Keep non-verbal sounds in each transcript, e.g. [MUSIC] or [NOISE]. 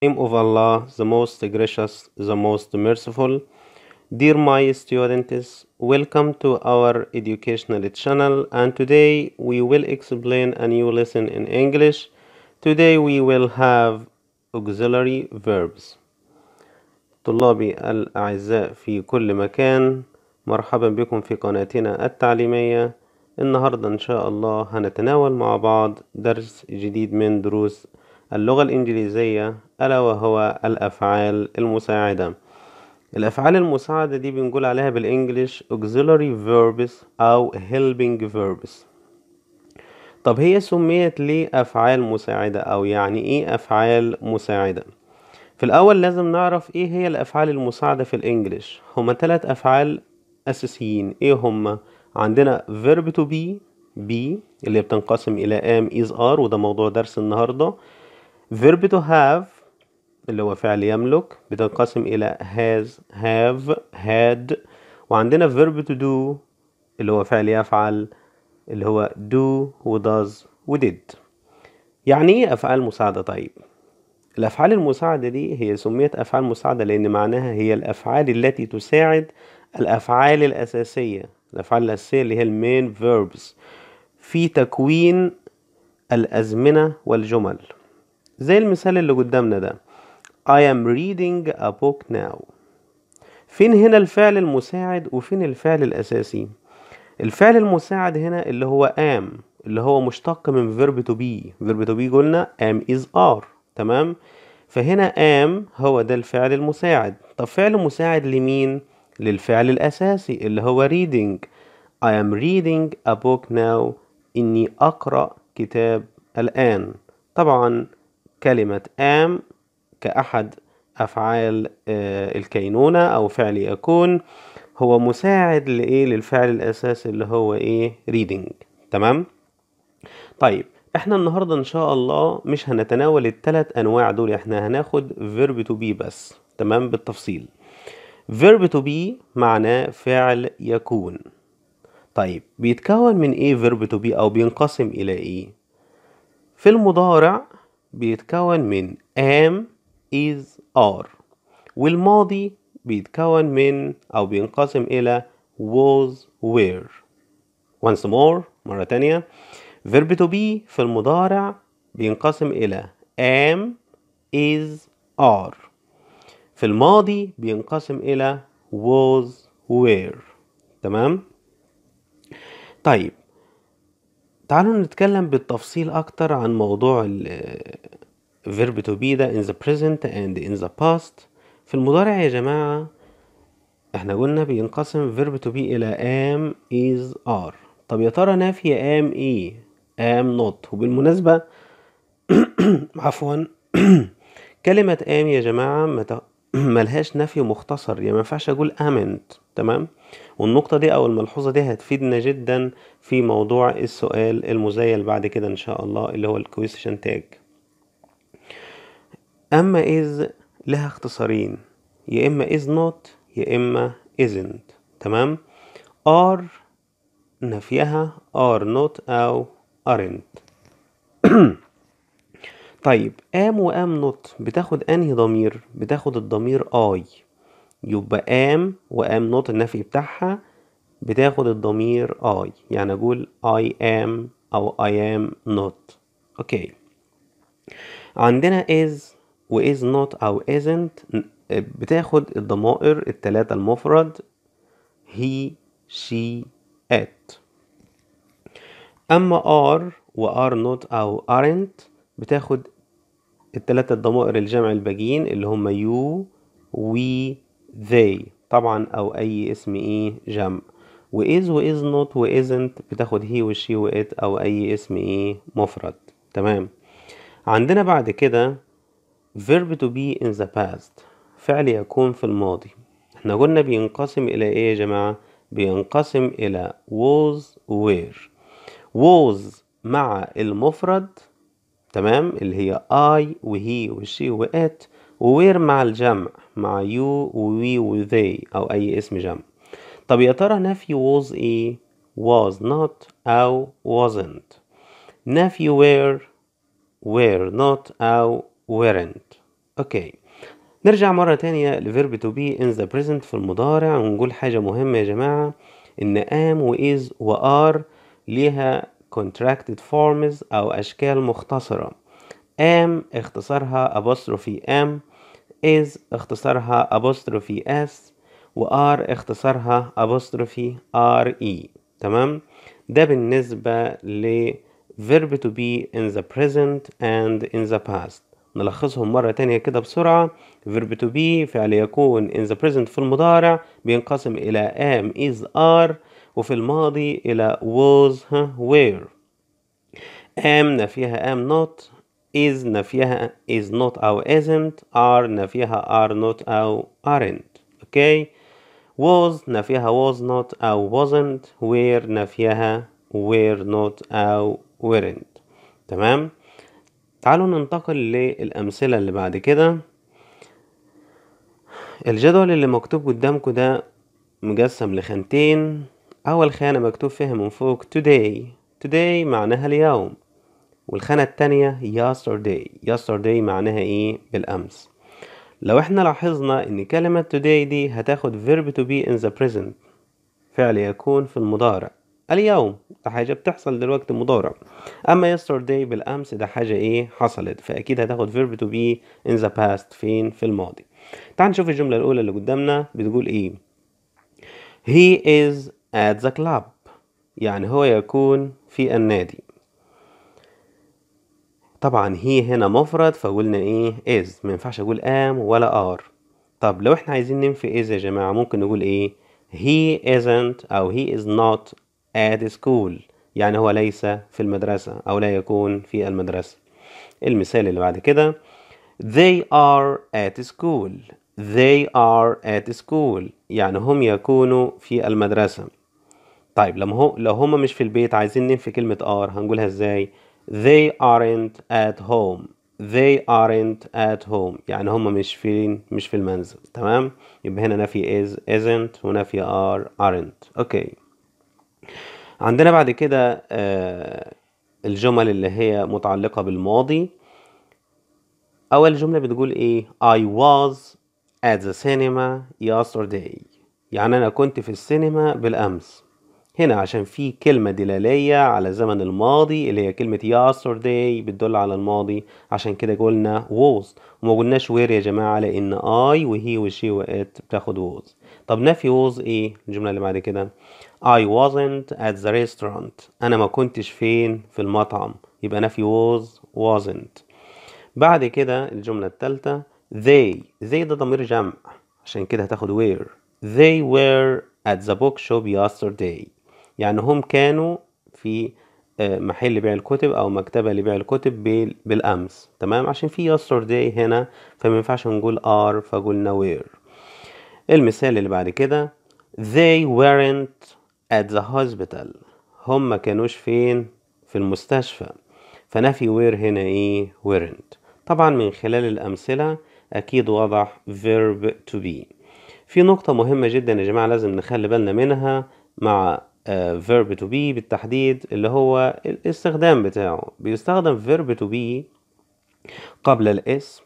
name of Allah, the most gracious, the most merciful. Dear my students, welcome to our educational channel and today we will explain a new lesson in English. Today we will have auxiliary verbs. طلابي الأعزاء في كل مكان مرحبا بكم في قناتنا التعليمية النهاردة إن شاء الله هنتناول مع بعض درس جديد من دروس اللغة الإنجليزية ألا وهو الأفعال المساعدة الأفعال المساعدة دي بنقول عليها بالإنجليش auxiliary verbs أو helping verbs طب هي سميت ليه أفعال مساعدة أو يعني إيه أفعال مساعدة في الأول لازم نعرف إيه هي الأفعال المساعدة في الإنجليش هما تلات أفعال أساسيين إيه هما عندنا verb to be be اللي بتنقسم إلى am is are وده موضوع درس النهاردة verb to have اللي هو فعل يملك بتنقسم إلى has, have, had وعندنا verb to do اللي هو فعل يفعل اللي هو do does, و did يعني ايه أفعال مساعدة طيب؟ الأفعال المساعدة دي هي سميت أفعال مساعدة لأن معناها هي الأفعال التي تساعد الأفعال الأساسية الأفعال الأساسية اللي هي المين verbs في تكوين الأزمنة والجمل زي المثال اللي قدامنا ده I am reading a book now فين هنا الفعل المساعد وفين الفعل الأساسي الفعل المساعد هنا اللي هو am اللي هو مشتق من verb to be verb to be قلنا am is are تمام فهنا am هو ده الفعل المساعد طب فعل مساعد لمين للفعل الأساسي اللي هو reading I am reading a book now إني أقرأ كتاب الآن طبعا كلمة am كأحد أفعال آه، الكينونة أو فعل يكون هو مساعد لإيه للفعل الأساسي اللي هو إيه reading تمام طيب احنا النهاردة ان شاء الله مش هنتناول التلات انواع دول احنا هناخد verb to be بس تمام بالتفصيل verb to be معناه فعل يكون طيب بيتكون من ايه verb to be او بينقسم الى ايه في المضارع بيتكون من am is are والماضي بيتكون من أو بينقسم إلى was were once more مرة تانية verb to be في المضارع بينقسم إلى am is are في الماضي بينقسم إلى was were تمام طيب تعالوا نتكلم بالتفصيل أكتر عن موضوع verb to be ده in the present and in the past في المضارع يا جماعة احنا قلنا بينقسم verb to be إلى am is are طب يا ترى نافية am ايه am not وبالمناسبة [COUGHS] عفوا [COUGHS] كلمة am يا جماعة [CLEARS THROAT] ملهاش نفي مختصر يعني ما ينفعش اقول امنت تمام والنقطه دي او الملحوظه دي هتفيدنا جدا في موضوع السؤال المزيل بعد كده ان شاء الله اللي هو الكويستشن تاج اما اذ لها اختصارين يا اما is نوت يا اما isn't تمام ار نفيها ار نوت او ارنت [CLEARS THROAT] طيب ام وام نوت بتاخد انهي ضمير بتاخد الضمير اي يبقى ام وام نوت النفي بتاعها بتاخد الضمير اي يعني اقول اي ام او اي ام نوت اوكي عندنا is و is not او isn't بتاخد الضمائر التلاتة المفرد he she ات اما are و are not او aren't بتاخد التلاتة الضمائر الجمع الباقيين اللي هم يو وي ذي طبعا أو أي اسم إيه جمع وإز وإز نوت وإزنت بتاخد هي وشي وإت أو أي اسم إيه مفرد تمام عندنا بعد كده verb to be in the past فعل يكون في الماضي احنا قلنا بينقسم إلى إيه يا جماعة بينقسم إلى was were was مع المفرد تمام اللي هي I وهي وشي وات وير مع الجمع مع you ووي وذي أو أي اسم جمع طب يا ترى نفي was إيه was not أو wasn't نفي were were not أو weren't أوكي نرجع مرة تانية لفيرب تو بي in the present في المضارع ونقول حاجة مهمة يا جماعة إن am و is و are ليها contracted forms أو أشكال مختصرة am اختصارها apostrophe am is اختصارها apostrophe s و r اختصارها apostrophe re تمام ده بالنسبة ل verb to be in the present and in the past نلخصهم مرة تانية كده بسرعة verb to be فعل يكون in the present في المضارع بينقسم إلى am is are وفي الماضي إلى was ها were am نفيها am not is نفيها is not أو isn't are نفيها are not أو aren't okay was نفيها was not أو wasn't where نفيها were not أو weren't تمام تعالوا ننتقل للأمثلة اللي بعد كده الجدول اللي مكتوب قدامكم ده مجسم لخانتين أول خانة مكتوب فيها من فوق today today معناها اليوم والخانة التانية yesterday yesterday معناها إيه بالأمس لو احنا لاحظنا ان كلمة today دي هتاخد verb to be in the present فعل يكون في المضارع اليوم ده حاجة بتحصل دلوقتي مضارع أما yesterday بالأمس ده حاجة إيه حصلت فأكيد هتاخد verb to be in the past فين في الماضي تعال نشوف الجملة الأولى اللي قدامنا بتقول إيه He is at the club يعني هو يكون في النادي طبعا هي هنا مفرد فقلنا ايه is ما ينفعش اقول am ولا are طب لو احنا عايزين ننفي is يا جماعه ممكن نقول ايه he isn't او he is not at school يعني هو ليس في المدرسة أو لا يكون في المدرسة المثال اللي بعد كده they are at school they are at school يعني هم يكونوا في المدرسة طيب لما هو لو هما مش في البيت عايزين ننفي كلمة are هنقولها ازاي they aren't at home they aren't at home يعني هما مش فين مش في المنزل تمام يبقى هنا نفي is isn't ونفي are aren't اوكي عندنا بعد كده آه الجمل اللي هي متعلقة بالماضي أول جملة بتقول إيه I was at the cinema yesterday يعني أنا كنت في السينما بالأمس هنا عشان في كلمة دلالية على زمن الماضي اللي هي كلمة yesterday بتدل على الماضي عشان كده قلنا was وما قلناش where يا جماعة لأن I وهي وشي وات بتاخد was طب نفي was ايه الجملة اللي بعد كده I wasn't at the restaurant أنا ما كنتش فين في المطعم يبقى نفي was wasn't بعد كده الجملة التالتة they they ده ضمير جمع عشان كده هتاخد where they were at the bookshop yesterday يعني هم كانوا في آه، محل لبيع الكتب او مكتبه لبيع الكتب بالامس تمام عشان في يسترداي هنا فما ينفعش نقول ار فقلنا وير المثال اللي بعد كده they weren't at the hospital هم ما كانوش فين في المستشفى فنفي وير هنا ايه weren't طبعا من خلال الامثله اكيد واضح verb to be في نقطه مهمه جدا يا جماعه لازم نخلي بالنا منها مع آه، verb to be بالتحديد اللي هو الاستخدام بتاعه بيستخدم verb to be قبل الاسم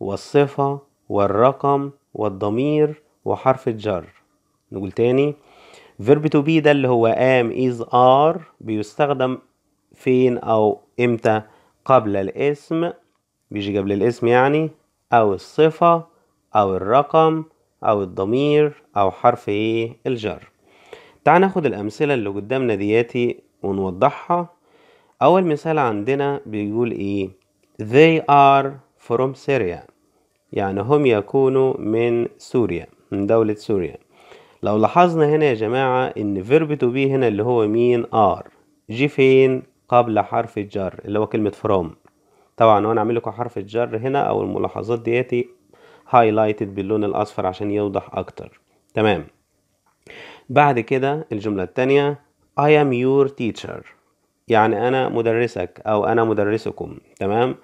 والصفة والرقم والضمير وحرف الجر نقول تاني verb to be ده اللي هو am is are بيستخدم فين أو إمتى قبل الاسم بيجي قبل الاسم يعني أو الصفة أو الرقم أو الضمير أو حرف إيه الجر تعال ناخد الأمثلة اللي قدامنا دياتي ونوضحها أول مثال عندنا بيقول إيه They are from Syria يعني هم يكونوا من سوريا من دولة سوريا لو لاحظنا هنا يا جماعة إن verb to be هنا اللي هو مين are جي فين قبل حرف الجر اللي هو كلمة from طبعا وأنا أعمل لكم حرف الجر هنا أو الملاحظات دياتي هايلايتد باللون الأصفر عشان يوضح أكتر تمام بعد كده الجملة الثانية I am your teacher يعني أنا مدرسك أو أنا مدرسكم تمام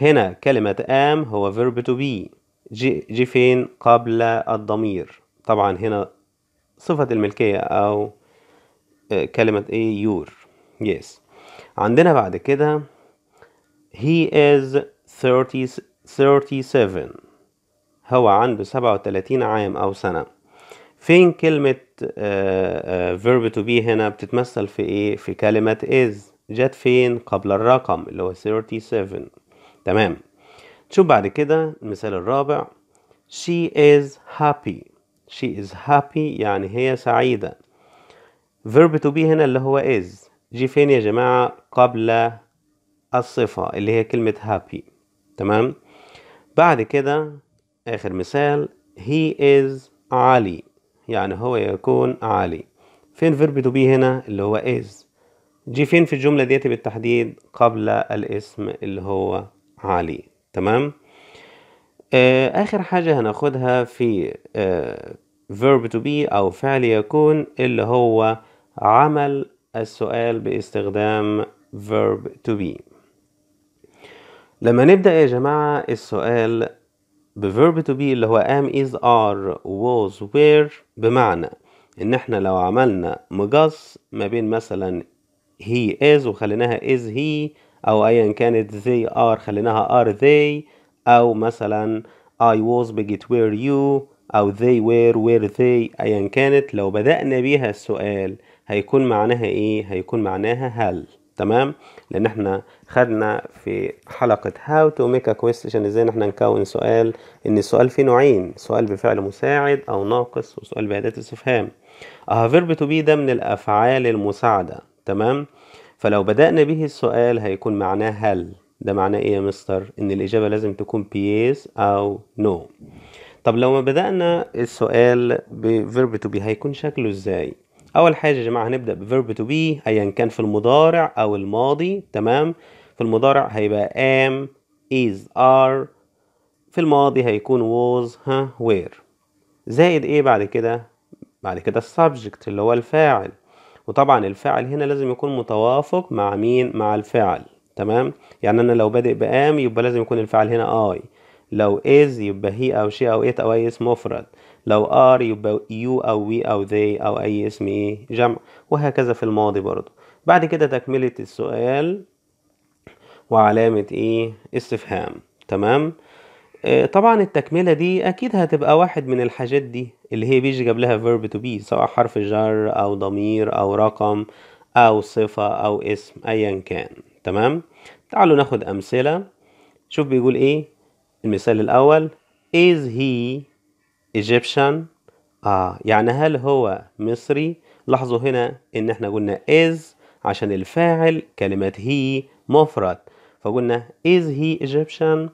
هنا كلمة am هو verb to be جي, جي فين قبل الضمير طبعا هنا صفة الملكية أو آه، كلمة ايه your yes عندنا بعد كده he is 30 37 هو عنده 37 عام أو سنة فين كلمة فيرب تو بي هنا بتتمثل في ايه في كلمة از جت فين قبل الرقم اللي هو 37 تمام شوف بعد كده المثال الرابع she is happy she is happy يعني هي سعيدة verb to be هنا اللي هو is جي فين يا جماعة قبل الصفة اللي هي كلمة happy تمام بعد كده آخر مثال he is علي يعني هو يكون عالي فين فيرب تو بي هنا اللي هو is جي فين في الجملة ديت بالتحديد قبل الاسم اللي هو علي تمام آه، آخر حاجة هناخدها في فيرب آه، verb to be أو فعل يكون اللي هو عمل السؤال باستخدام verb to be لما نبدأ يا جماعة السؤال verb to be اللي هو am is are was were بمعنى ان احنا لو عملنا مقص ما بين مثلا he is وخليناها is he او ايا كانت they are خليناها are they او مثلا I was بجيت where you او they were where they ايا كانت لو بدأنا بيها السؤال هيكون معناها ايه هيكون معناها هل تمام لان احنا خدنا في حلقة هاو تو ميك ا كويستشن ازاي ان احنا نكون سؤال ان السؤال فيه نوعين سؤال بفعل مساعد او ناقص وسؤال بأداة استفهام اه فيرب تو بي ده من الافعال المساعدة تمام فلو بدأنا به السؤال هيكون معناه هل ده معناه ايه يا مستر ان الاجابة لازم تكون بيس او نو no. طب لو ما بدأنا السؤال بفيرب تو بي هيكون شكله ازاي اول حاجه يا جماعه هنبدا بفيرب تو بي ايا كان في المضارع او الماضي تمام في المضارع هيبقى ام از ار في الماضي هيكون was ها وير زائد ايه بعد كده بعد كده السبجكت اللي هو الفاعل وطبعا الفاعل هنا لازم يكون متوافق مع مين مع الفعل تمام يعني انا لو بادئ بام يبقى لازم يكون الفعل هنا اي لو از يبقى هي او شي او ات او اي اسم مفرد لو ار يبقى يو او وي او ذي او اي اسم ايه جمع وهكذا في الماضي برضه بعد كده تكملة السؤال وعلامة ايه استفهام تمام آه، طبعا التكملة دي اكيد هتبقى واحد من الحاجات دي اللي هي بيجي قبلها verb to be سواء حرف جر او ضمير او رقم او صفة او اسم ايا كان تمام تعالوا ناخد امثلة شوف بيقول ايه المثال الاول is he Egyptian آه يعني هل هو مصري لاحظوا هنا ان احنا قلنا is عشان الفاعل كلمة هي مفرد فقلنا is he Egyptian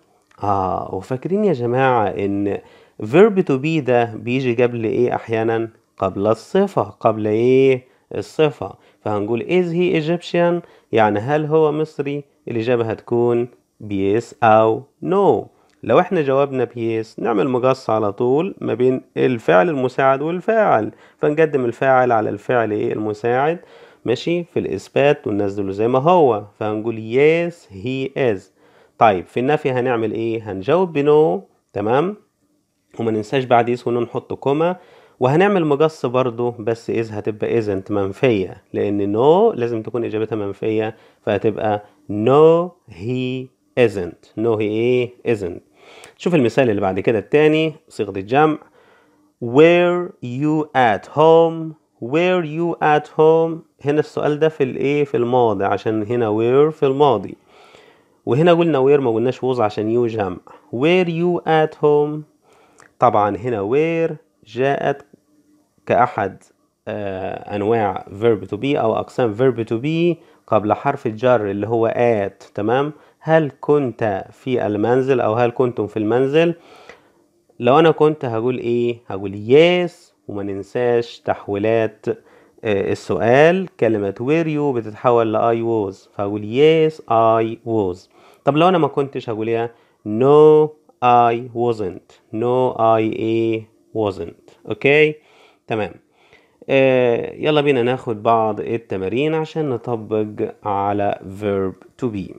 آه وفاكرين يا جماعة ان verb to be ده بيجي قبل ايه احيانا قبل الصفة قبل ايه الصفة فهنقول is he Egyptian يعني هل هو مصري الإجابة هتكون yes أو no لو احنا جاوبنا بيس نعمل مقص على طول ما بين الفعل المساعد والفاعل فنقدم الفاعل على الفعل ايه المساعد ماشي في الإثبات وننزله زي ما هو فهنقول yes he is طيب في النفي هنعمل إيه هنجاوب بنو تمام وما ننساش بعد is ونحط كوما وهنعمل مقص برضه بس is هتبقى isn't منفية لأن no لازم تكون إجابتها منفية فهتبقى نو no he isn't no ايه isn't شوف المثال اللي بعد كده التاني صيغة الجمع where you at home where you at home هنا السؤال ده في الايه في الماضي عشان هنا where في الماضي وهنا قلنا where ما قلناش was عشان يو جمع where you at home طبعا هنا where جاءت كأحد آه أنواع verb to be أو أقسام verb to be قبل حرف الجر اللي هو at تمام هل كنت في المنزل او هل كنتم في المنزل لو انا كنت هقول ايه هقول يس وما ننساش تحويلات آه، السؤال كلمة where you بتتحول ل I was فهقول yes I was طب لو أنا ما كنتش هقول إيه no I wasn't no I a wasn't أوكي تمام آه يلا بينا ناخد بعض التمارين عشان نطبق على verb to be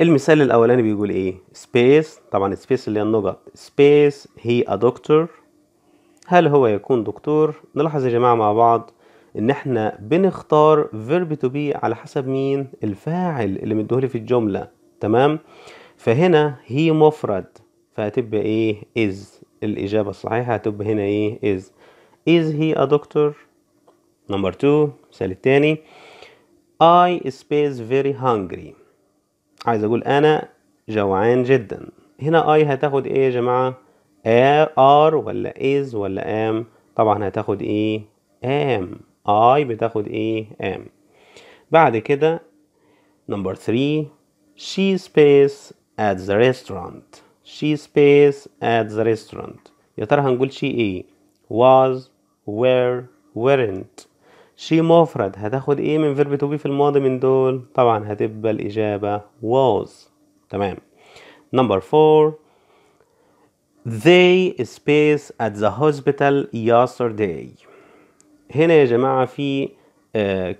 المثال الاولاني بيقول ايه سبيس طبعا سبيس اللي هي النقط سبيس هي ا دكتور هل هو يكون دكتور نلاحظ يا جماعه مع بعض ان احنا بنختار فيرب تو بي على حسب مين الفاعل اللي مديهولي في الجمله تمام فهنا هي مفرد فهتبقى ايه از الاجابه الصحيحه هتبقى هنا ايه از از هي ا دكتور نمبر 2 المثال الثاني I space very hungry عايز اقول انا جوعان جدا هنا اي هتاخد ايه يا جماعة ار ولا از ولا ام طبعا هتاخد ايه ام اي بتاخد ايه ام بعد كده نمبر 3 she space at the restaurant she space at the restaurant يا ترى هنقول شي ايه was where weren't شي مفرد هتاخد ايه من فيرب تو بي في الماضي من دول طبعا هتبقى الإجابة was تمام نمبر فور they space at the hospital yesterday هنا يا جماعة في آه،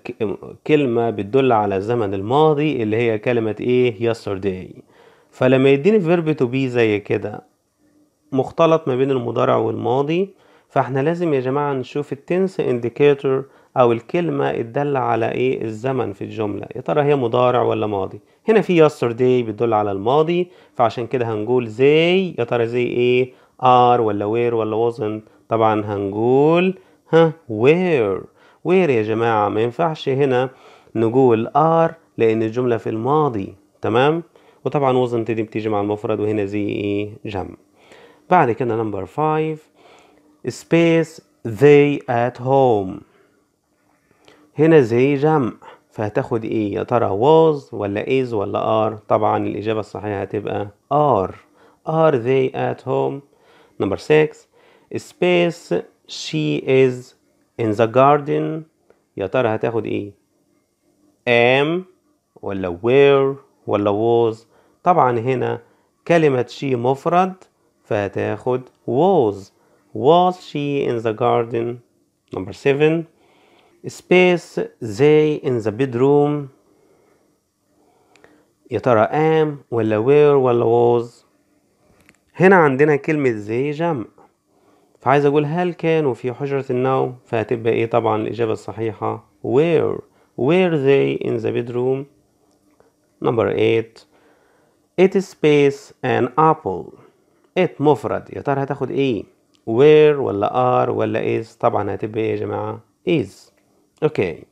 كلمة بتدل على الزمن الماضي اللي هي كلمة ايه yesterday فلما يديني فيرب تو بي زي كده مختلط ما بين المضارع والماضي فاحنا لازم يا جماعة نشوف التنس indicator او الكلمه تدل على ايه الزمن في الجمله يا ترى هي مضارع ولا ماضي هنا في yesterday بتدل على الماضي فعشان كده هنقول زي يا ترى زي ايه ار ولا وير ولا wasn't طبعا هنقول ها وير وير يا جماعه ما ينفعش هنا نقول ار لان الجمله في الماضي تمام وطبعا wasn't دي بتيجي مع المفرد وهنا زي ايه جمع بعد كده نمبر 5 space they at home هنا زي جمع فهتاخد ايه يا ترى was ولا is ولا are طبعا الإجابة الصحيحة هتبقى are are they at home number six space she is in the garden يا ترى هتاخد ايه am ولا where ولا was طبعا هنا كلمة she مفرد فهتاخد was was she in the garden number seven space they in the bedroom يا ترى am ولا where ولا was هنا عندنا كلمة they جمع فعايز أقول هل كانوا في حجرة النوم فهتبقى إيه طبعا الإجابة الصحيحة where were they in the bedroom number eight it is space an apple it مفرد يا ترى هتاخد إيه where ولا are ولا is طبعا هتبقى إيه يا جماعة is اوكي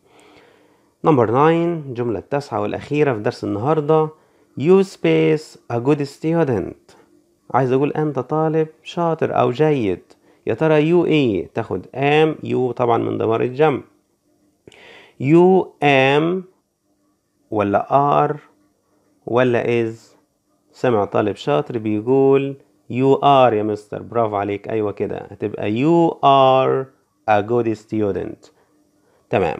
نمبر 9 الجملة التاسعة والأخيرة في درس النهاردة you space a good student عايز أقول أنت طالب شاطر أو جيد يا ترى يو إيه تاخد ام يو طبعا من دمار الجمع يو ام ولا ار ولا از سمع طالب شاطر بيقول يو ار يا مستر برافو عليك أيوة كده هتبقى يو ار a good student تمام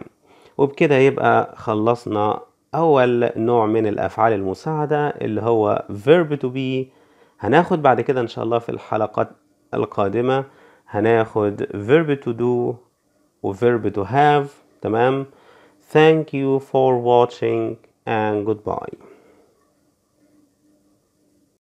وبكده يبقى خلصنا أول نوع من الأفعال المساعدة اللي هو verb to be هناخد بعد كده إن شاء الله في الحلقات القادمة هناخد verb to do و verb to have تمام Thank you for watching and goodbye